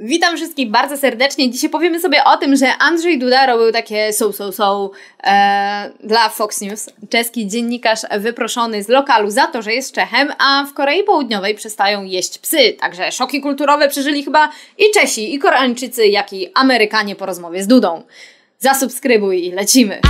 Witam wszystkich bardzo serdecznie. Dzisiaj powiemy sobie o tym, że Andrzej Duda robił takie so, so, so e, dla Fox News. Czeski dziennikarz wyproszony z lokalu za to, że jest Czechem, a w Korei Południowej przestają jeść psy. Także szoki kulturowe przeżyli chyba i Czesi, i Koreańczycy, jak i Amerykanie po rozmowie z Dudą. Zasubskrybuj i lecimy.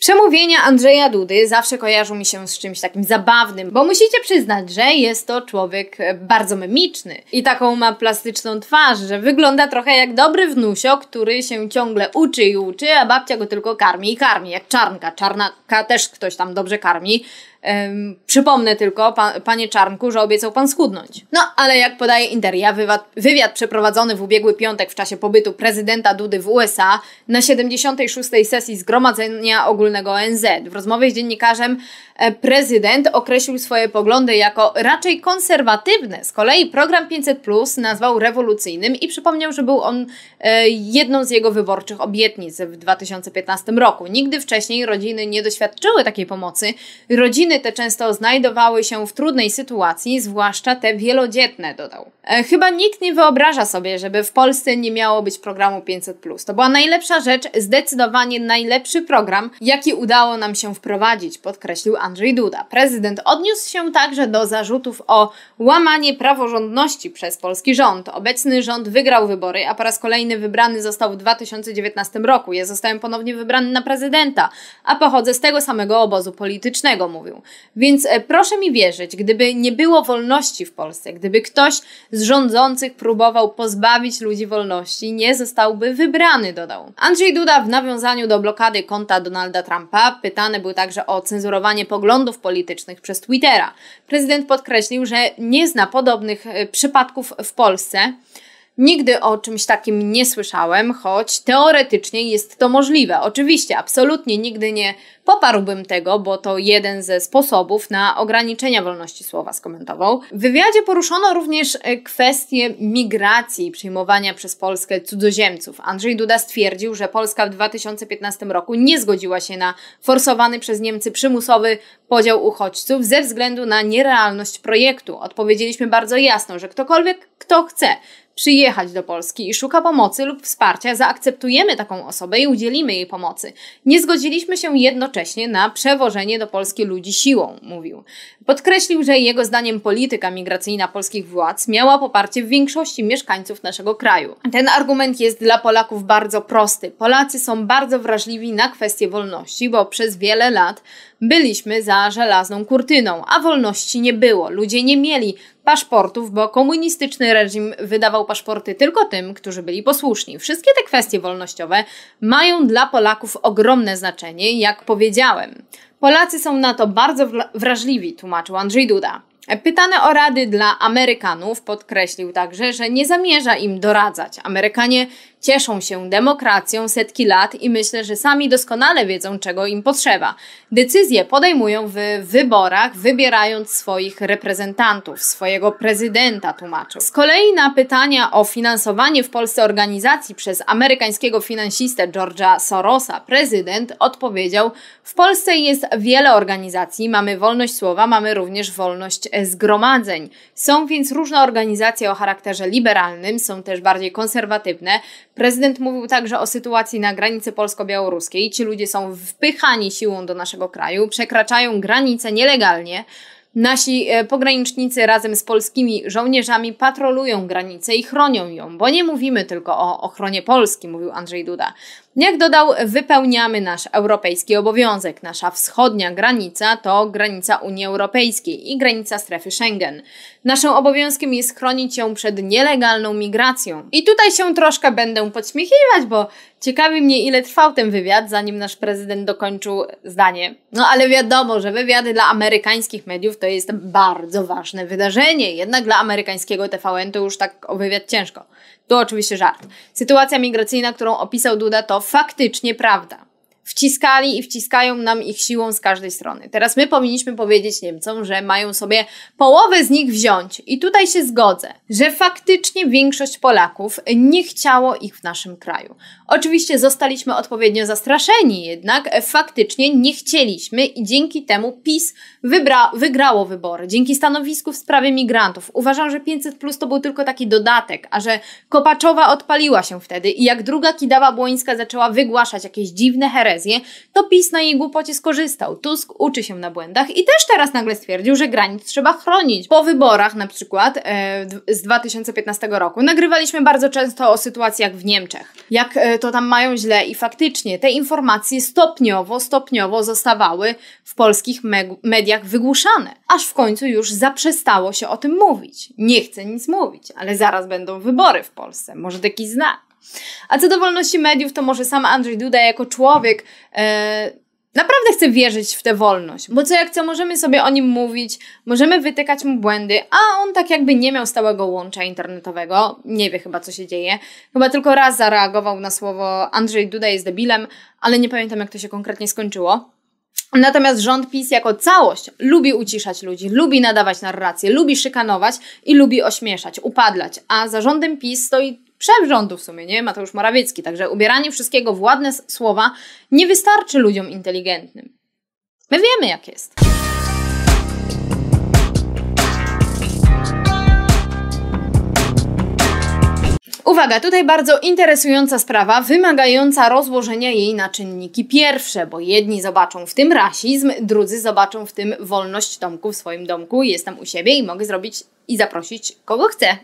Przemówienia Andrzeja Dudy zawsze kojarzą mi się z czymś takim zabawnym, bo musicie przyznać, że jest to człowiek e, bardzo memiczny i taką ma plastyczną twarz, że wygląda trochę jak dobry wnusio, który się ciągle uczy i uczy, a babcia go tylko karmi i karmi, jak czarnka. Czarnka też ktoś tam dobrze karmi, Um, przypomnę tylko, pa, panie Czarnku, że obiecał pan schudnąć. No, ale jak podaje Interia, wywiad, wywiad przeprowadzony w ubiegły piątek w czasie pobytu prezydenta Dudy w USA na 76. sesji Zgromadzenia Ogólnego ONZ. W rozmowie z dziennikarzem e, prezydent określił swoje poglądy jako raczej konserwatywne. Z kolei program 500 Plus nazwał rewolucyjnym i przypomniał, że był on e, jedną z jego wyborczych obietnic w 2015 roku. Nigdy wcześniej rodziny nie doświadczyły takiej pomocy. Rodziny Rodziny te często znajdowały się w trudnej sytuacji, zwłaszcza te wielodzietne, dodał. E, chyba nikt nie wyobraża sobie, żeby w Polsce nie miało być programu 500. To była najlepsza rzecz, zdecydowanie najlepszy program, jaki udało nam się wprowadzić, podkreślił Andrzej Duda. Prezydent odniósł się także do zarzutów o łamanie praworządności przez polski rząd. Obecny rząd wygrał wybory, a po raz kolejny wybrany został w 2019 roku. Ja zostałem ponownie wybrany na prezydenta, a pochodzę z tego samego obozu politycznego, mówił. Więc e, proszę mi wierzyć, gdyby nie było wolności w Polsce, gdyby ktoś z rządzących próbował pozbawić ludzi wolności, nie zostałby wybrany, dodał. Andrzej Duda w nawiązaniu do blokady konta Donalda Trumpa pytany był także o cenzurowanie poglądów politycznych przez Twittera. Prezydent podkreślił, że nie zna podobnych e, przypadków w Polsce. Nigdy o czymś takim nie słyszałem, choć teoretycznie jest to możliwe. Oczywiście, absolutnie nigdy nie poparłbym tego, bo to jeden ze sposobów na ograniczenie wolności słowa, skomentował. W wywiadzie poruszono również e, kwestię migracji i przyjmowania przez Polskę cudzoziemców. Andrzej Duda stwierdził, że Polska w 2015 roku nie zgodziła się na forsowany przez Niemcy przymusowy podział uchodźców ze względu na nierealność projektu. Odpowiedzieliśmy bardzo jasno, że ktokolwiek, kto chce, przyjechać do Polski i szuka pomocy lub wsparcia, zaakceptujemy taką osobę i udzielimy jej pomocy. Nie zgodziliśmy się jednocześnie na przewożenie do Polski ludzi siłą, mówił. Podkreślił, że jego zdaniem polityka migracyjna polskich władz miała poparcie w większości mieszkańców naszego kraju. Ten argument jest dla Polaków bardzo prosty. Polacy są bardzo wrażliwi na kwestie wolności, bo przez wiele lat Byliśmy za żelazną kurtyną, a wolności nie było. Ludzie nie mieli paszportów, bo komunistyczny reżim wydawał paszporty tylko tym, którzy byli posłuszni. Wszystkie te kwestie wolnościowe mają dla Polaków ogromne znaczenie, jak powiedziałem. Polacy są na to bardzo wrażliwi, tłumaczył Andrzej Duda. Pytany o rady dla Amerykanów podkreślił także, że nie zamierza im doradzać. Amerykanie Cieszą się demokracją setki lat i myślę, że sami doskonale wiedzą, czego im potrzeba. Decyzje podejmują w wyborach, wybierając swoich reprezentantów, swojego prezydenta, tłumaczył. Z kolei na pytania o finansowanie w Polsce organizacji przez amerykańskiego finansistę George'a Sorosa prezydent odpowiedział: W Polsce jest wiele organizacji, mamy wolność słowa, mamy również wolność zgromadzeń. Są więc różne organizacje o charakterze liberalnym, są też bardziej konserwatywne. Prezydent mówił także o sytuacji na granicy polsko-białoruskiej. Ci ludzie są wpychani siłą do naszego kraju, przekraczają granice nielegalnie. Nasi e, pogranicznicy razem z polskimi żołnierzami patrolują granicę i chronią ją, bo nie mówimy tylko o ochronie Polski, mówił Andrzej Duda. Jak dodał, wypełniamy nasz europejski obowiązek. Nasza wschodnia granica to granica Unii Europejskiej i granica strefy Schengen. Naszym obowiązkiem jest chronić ją przed nielegalną migracją. I tutaj się troszkę będę podśmiechiwać, bo ciekawi mnie, ile trwał ten wywiad, zanim nasz prezydent dokończył zdanie. No ale wiadomo, że wywiady dla amerykańskich mediów to jest bardzo ważne wydarzenie, jednak dla amerykańskiego TVN to już tak o wywiad ciężko. To oczywiście żart. Sytuacja migracyjna, którą opisał Duda, to faktycznie prawda wciskali i wciskają nam ich siłą z każdej strony. Teraz my powinniśmy powiedzieć Niemcom, że mają sobie połowę z nich wziąć. I tutaj się zgodzę, że faktycznie większość Polaków nie chciało ich w naszym kraju. Oczywiście zostaliśmy odpowiednio zastraszeni, jednak faktycznie nie chcieliśmy i dzięki temu PiS wybra, wygrało wybory. Dzięki stanowisku w sprawie migrantów. Uważam, że 500 plus to był tylko taki dodatek, a że Kopaczowa odpaliła się wtedy i jak druga Kidawa Błońska zaczęła wygłaszać jakieś dziwne herezy, to PiS na jej głupocie skorzystał. Tusk uczy się na błędach i też teraz nagle stwierdził, że granic trzeba chronić. Po wyborach na przykład e, z 2015 roku nagrywaliśmy bardzo często o sytuacjach w Niemczech. Jak e, to tam mają źle i faktycznie te informacje stopniowo, stopniowo zostawały w polskich me- mediach wygłuszane. Aż w końcu już zaprzestało się o tym mówić. Nie chcę nic mówić, ale zaraz będą wybory w Polsce. Może taki znak. A co do wolności mediów, to może sam Andrzej Duda jako człowiek e, naprawdę chce wierzyć w tę wolność, bo co jak co możemy sobie o nim mówić, możemy wytykać mu błędy, a on tak jakby nie miał stałego łącza internetowego, nie wie chyba co się dzieje. Chyba tylko raz zareagował na słowo Andrzej Duda jest debilem, ale nie pamiętam jak to się konkretnie skończyło. Natomiast rząd PiS jako całość lubi uciszać ludzi, lubi nadawać narracje, lubi szykanować i lubi ośmieszać, upadlać. A za rządem PiS stoi szef rządu w sumie, nie? Mateusz Morawiecki. Także ubieranie wszystkiego w ładne słowa nie wystarczy ludziom inteligentnym. My wiemy, jak jest. Uwaga, tutaj bardzo interesująca sprawa, wymagająca rozłożenia jej na czynniki pierwsze, bo jedni zobaczą w tym rasizm, drudzy zobaczą w tym wolność domku w swoim domku. Jestem u siebie i mogę zrobić i zaprosić kogo chcę.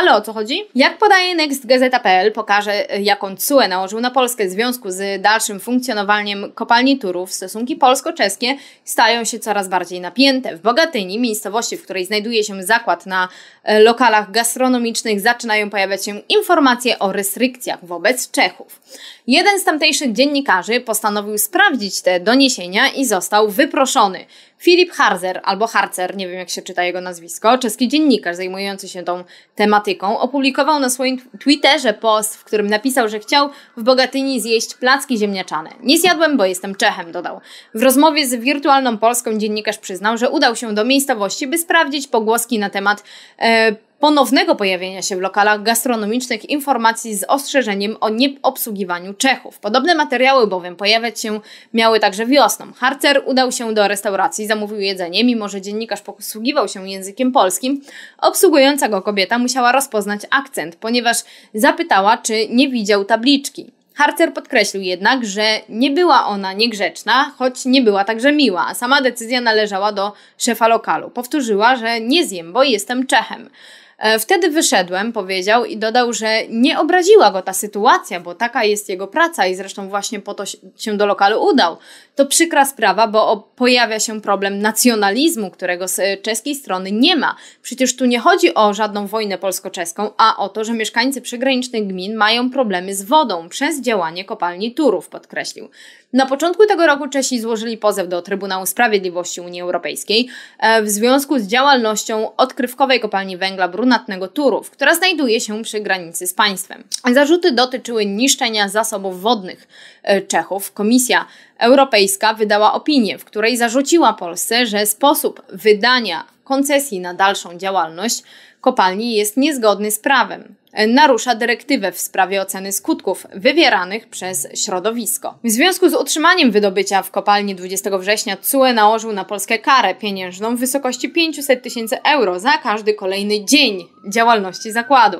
Ale o co chodzi? Jak podaje nextgazeta.pl, pokaże y, jaką cuę nałożył na Polskę w związku z dalszym funkcjonowaniem kopalni Turów. Stosunki polsko-czeskie stają się coraz bardziej napięte. W Bogatyni, miejscowości, w której znajduje się zakład na e, lokalach gastronomicznych, zaczynają pojawiać się informacje o restrykcjach wobec Czechów. Jeden z tamtejszych dziennikarzy postanowił sprawdzić te doniesienia i został wyproszony. Filip Harzer, albo Harzer, nie wiem jak się czyta jego nazwisko, czeski dziennikarz zajmujący się tą tematyką, opublikował na swoim Twitterze post, w którym napisał, że chciał w Bogatyni zjeść placki ziemniaczane. Nie zjadłem, bo jestem Czechem, dodał. W rozmowie z Wirtualną Polską dziennikarz przyznał, że udał się do miejscowości, by sprawdzić pogłoski na temat e, ponownego pojawienia się w lokalach gastronomicznych informacji z ostrzeżeniem o nieobsługiwaniu Czechów. Podobne materiały bowiem pojawiać się miały także wiosną. Harcer udał się do restauracji, zamówił jedzenie, mimo że dziennikarz posługiwał się językiem polskim. Obsługująca go kobieta musiała rozpoznać akcent, ponieważ zapytała, czy nie widział tabliczki. Harcer podkreślił jednak, że nie była ona niegrzeczna, choć nie była także miła, sama decyzja należała do szefa lokalu. Powtórzyła, że nie zjem, bo jestem Czechem. E, wtedy wyszedłem, powiedział i dodał, że nie obraziła go ta sytuacja, bo taka jest jego praca i zresztą właśnie po to się do lokalu udał. To przykra sprawa, bo pojawia się problem nacjonalizmu, którego z e, czeskiej strony nie ma. Przecież tu nie chodzi o żadną wojnę polsko-czeską, a o to, że mieszkańcy przygranicznych gmin mają problemy z wodą przez działanie kopalni Turów, podkreślił. Na początku tego roku Czesi złożyli pozew do Trybunału Sprawiedliwości Unii Europejskiej e, w związku z działalnością odkrywkowej kopalni węgla brunatnego Turów, która znajduje się przy granicy z państwem. Zarzuty dotyczyły niszczenia zasobów wodnych e, Czechów. Komisja Europejska wydała opinię, w której zarzuciła Polsce, że sposób wydania koncesji na dalszą działalność kopalni jest niezgodny z prawem. E, narusza dyrektywę w sprawie oceny skutków wywieranych przez środowisko. W związku z utrzymaniem wydobycia w kopalni 20 września CUE nałożył na Polskę karę pieniężną w wysokości 500 tysięcy euro za każdy kolejny dzień działalności zakładu.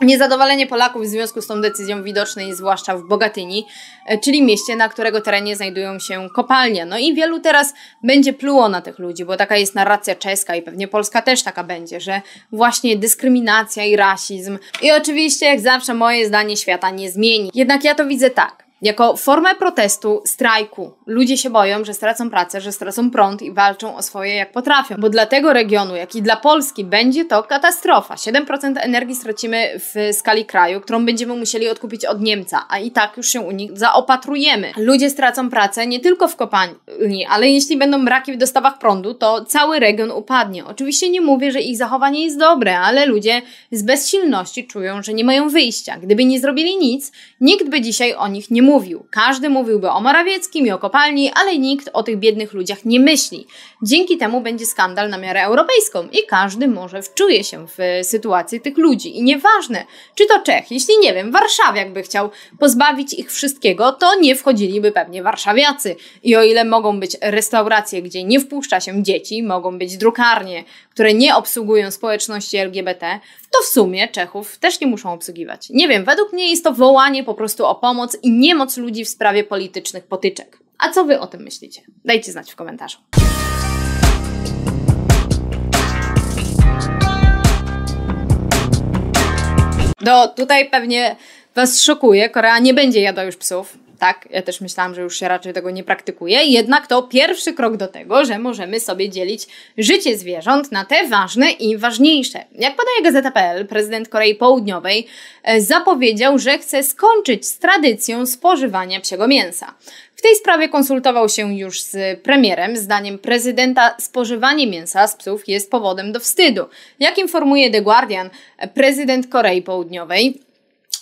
Niezadowolenie Polaków w związku z tą decyzją widoczne jest zwłaszcza w Bogatyni, e, czyli mieście, na którego terenie znajdują się kopalnie. No i wielu teraz będzie pluło na tych ludzi, bo taka jest narracja czeska i pewnie Polska też taka będzie, że właśnie dyskryminacja i rasizm. I oczywiście, jak zawsze, moje zdanie świata nie zmieni. Jednak ja to widzę tak. Jako formę protestu, strajku, ludzie się boją, że stracą pracę, że stracą prąd i walczą o swoje jak potrafią. Bo dla tego regionu, jak i dla Polski, będzie to katastrofa. 7% energii stracimy w skali kraju, którą będziemy musieli odkupić od Niemca, a i tak już się u nich zaopatrujemy. Ludzie stracą pracę nie tylko w kopalni, ale jeśli będą braki w dostawach prądu, to cały region upadnie. Oczywiście nie mówię, że ich zachowanie jest dobre, ale ludzie z bezsilności czują, że nie mają wyjścia. Gdyby nie zrobili nic, nikt by dzisiaj o nich nie mówił mówił. Każdy mówiłby o Morawieckim i o kopalni, ale nikt o tych biednych ludziach nie myśli. Dzięki temu będzie skandal na miarę europejską i każdy może wczuje się w sytuację tych ludzi. I nieważne, czy to Czech, jeśli nie wiem, Warszawiak by chciał pozbawić ich wszystkiego, to nie wchodziliby pewnie warszawiacy. I o ile mogą być restauracje, gdzie nie wpuszcza się dzieci, mogą być drukarnie, które nie obsługują społeczności LGBT, to w sumie Czechów też nie muszą obsługiwać. Nie wiem, według mnie jest to wołanie po prostu o pomoc i nie ma moc ludzi w sprawie politycznych potyczek. A co wy o tym myślicie? Dajcie znać w komentarzu. No, tutaj pewnie Was szokuje, Korea nie będzie jadła już psów tak? Ja też myślałam, że już się raczej tego nie praktykuje, jednak to pierwszy krok do tego, że możemy sobie dzielić życie zwierząt na te ważne i ważniejsze. Jak podaje Gazeta.pl, prezydent Korei Południowej e, zapowiedział, że chce skończyć z tradycją spożywania psiego mięsa. W tej sprawie konsultował się już z premierem. Zdaniem prezydenta spożywanie mięsa z psów jest powodem do wstydu. Jak informuje The Guardian, e, prezydent Korei Południowej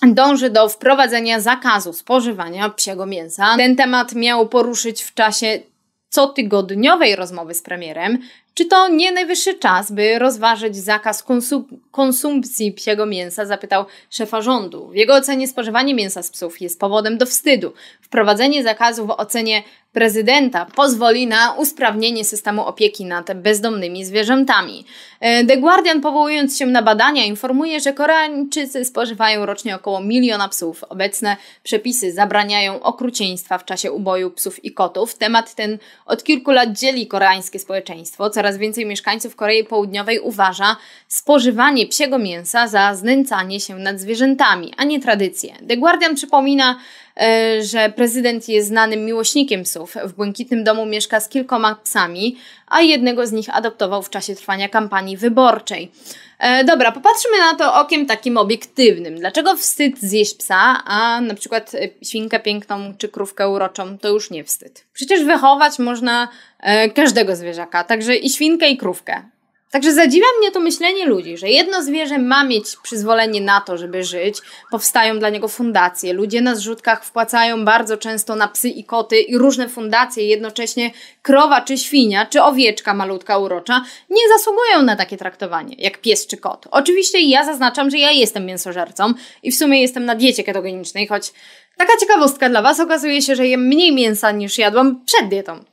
dąży do wprowadzenia zakazu spożywania psiego mięsa. Ten temat miał poruszyć w czasie cotygodniowej rozmowy z premierem, czy to nie najwyższy czas, by rozważyć zakaz konsum- konsumpcji psiego mięsa? Zapytał szefa rządu. W jego ocenie spożywanie mięsa z psów jest powodem do wstydu. Wprowadzenie zakazu w ocenie prezydenta pozwoli na usprawnienie systemu opieki nad bezdomnymi zwierzętami. E, The Guardian, powołując się na badania, informuje, że Koreańczycy spożywają rocznie około miliona psów. Obecne przepisy zabraniają okrucieństwa w czasie uboju psów i kotów. Temat ten od kilku lat dzieli koreańskie społeczeństwo. Coraz więcej mieszkańców Korei Południowej uważa spożywanie psiego mięsa za znęcanie się nad zwierzętami, a nie tradycję. The Guardian przypomina, E, że prezydent jest znanym miłośnikiem psów. W Błękitnym Domu mieszka z kilkoma psami, a jednego z nich adoptował w czasie trwania kampanii wyborczej. E, dobra, popatrzmy na to okiem takim obiektywnym. Dlaczego wstyd zjeść psa, a na przykład e, świnkę piękną czy krówkę uroczą to już nie wstyd? Przecież wychować można e, każdego zwierzaka, także i świnkę i krówkę. Także zadziwia mnie to myślenie ludzi, że jedno zwierzę ma mieć przyzwolenie na to, żeby żyć, powstają dla niego fundacje. Ludzie na zrzutkach wpłacają bardzo często na psy i koty i różne fundacje, jednocześnie krowa czy świnia, czy owieczka malutka urocza nie zasługują na takie traktowanie, jak pies czy kot. Oczywiście ja zaznaczam, że ja jestem mięsożercą i w sumie jestem na diecie ketogenicznej, choć taka ciekawostka dla Was okazuje się, że jem mniej mięsa niż jadłam przed dietą.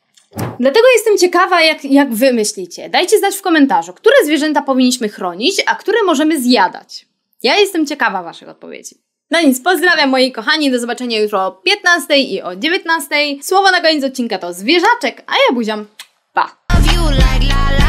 Dlatego jestem ciekawa, jak, jak wy myślicie. Dajcie znać w komentarzu, które zwierzęta powinniśmy chronić, a które możemy zjadać. Ja jestem ciekawa waszych odpowiedzi. No nic, pozdrawiam moi kochani, do zobaczenia jutro o 15 i o 19. Słowo na koniec odcinka to zwierzaczek, a ja buziam. Pa!